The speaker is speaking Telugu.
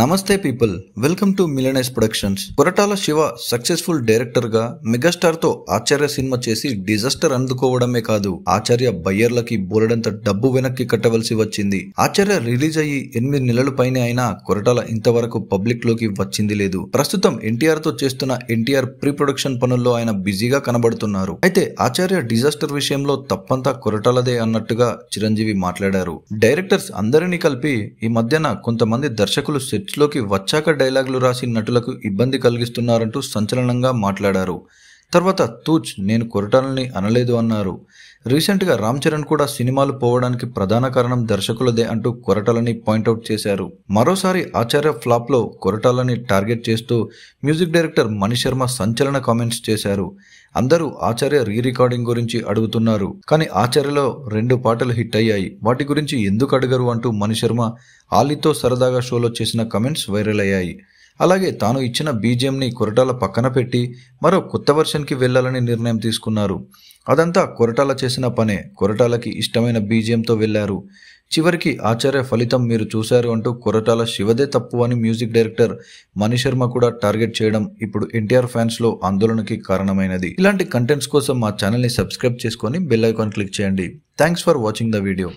నమస్తే people welcome to Milanese productions Koratala Siva successful director గా మెగాస్టార్ తో ఆచార్య సినిమా చేసి డిజాస్టర్ అందుకోవడమే కాదు ఆచార్య బయ్యర్లకి బోలెడంత డబ్బు వెనక్కి కట్టవలసి వచ్చింది ఆచార్య రిలీజ్ అయ్యి ఎనిమిది నెలల పైనే అయినా కొరటాల ఇంతవరకు పబ్లిక్ లోకి వచ్చింది లేదు ప్రస్తుతం ఎన్టీఆర్ తో చేస్తున్న ఎన్టీఆర్ ప్రీ ప్రొడక్షన్ పనుల్లో ఆయన బిజీగా కనబడుతున్నారు అయితే ఆచార్య డిజాస్టర్ విషయంలో తప్పంతా కొరటాలదే అన్నట్టుగా చిరంజీవి మాట్లాడారు డైరెక్టర్స్ అందరినీ కలిపి ఈ మధ్యన కొంతమంది దర్శకులు సెట్స్లోకి వచ్చాక డైలాగులు రాసి నటులకు ఇబ్బంది కలిగిస్తున్నారంటూ సంచలనంగా మాట్లాడారు తర్వాత తూచ్ నేను కొరటాలని అనలేదు అన్నారు రీసెంట్గా రామ్ చరణ్ కూడా సినిమాలు పోవడానికి ప్రధాన కారణం దర్శకులదే అంటూ కొరటాలని పాయింట్అవుట్ చేశారు మరోసారి ఆచార్య ఫ్లాప్లో కొరటాలని టార్గెట్ చేస్తూ మ్యూజిక్ డైరెక్టర్ మణిశర్మ సంచలన కామెంట్స్ చేశారు అందరూ ఆచార్య రీ రికార్డింగ్ గురించి అడుగుతున్నారు కానీ ఆచార్యలో రెండు పాటలు హిట్ అయ్యాయి వాటి గురించి ఎందుకు అడగరు అంటూ మణిశర్మ ఆలితో సరదాగా షోలో చేసిన కమెంట్స్ వైరల్ అయ్యాయి అలాగే తాను ఇచ్చిన బీజేఎంని కొరటాల పక్కన పెట్టి మరో కొత్త వర్షన్కి వెళ్లాలని నిర్ణయం తీసుకున్నారు అదంతా కొరటాల చేసిన పనే కొరటాలకి ఇష్టమైన బీజేఎంతో వెళ్లారు చివరికి ఆచార్య ఫలితం మీరు చూశారు అంటూ కొరటాల శివదే తప్పు అని మ్యూజిక్ డైరెక్టర్ మణిశర్మ కూడా టార్గెట్ చేయడం ఇప్పుడు ఎన్టీఆర్ ఫ్యాన్స్లో ఆందోళనకి కారణమైనది ఇలాంటి కంటెంట్స్ కోసం మా ఛానల్ని సబ్స్క్రైబ్ చేసుకొని బెల్ ఐకాన్ క్లిక్ చేయండి thanks for watching the video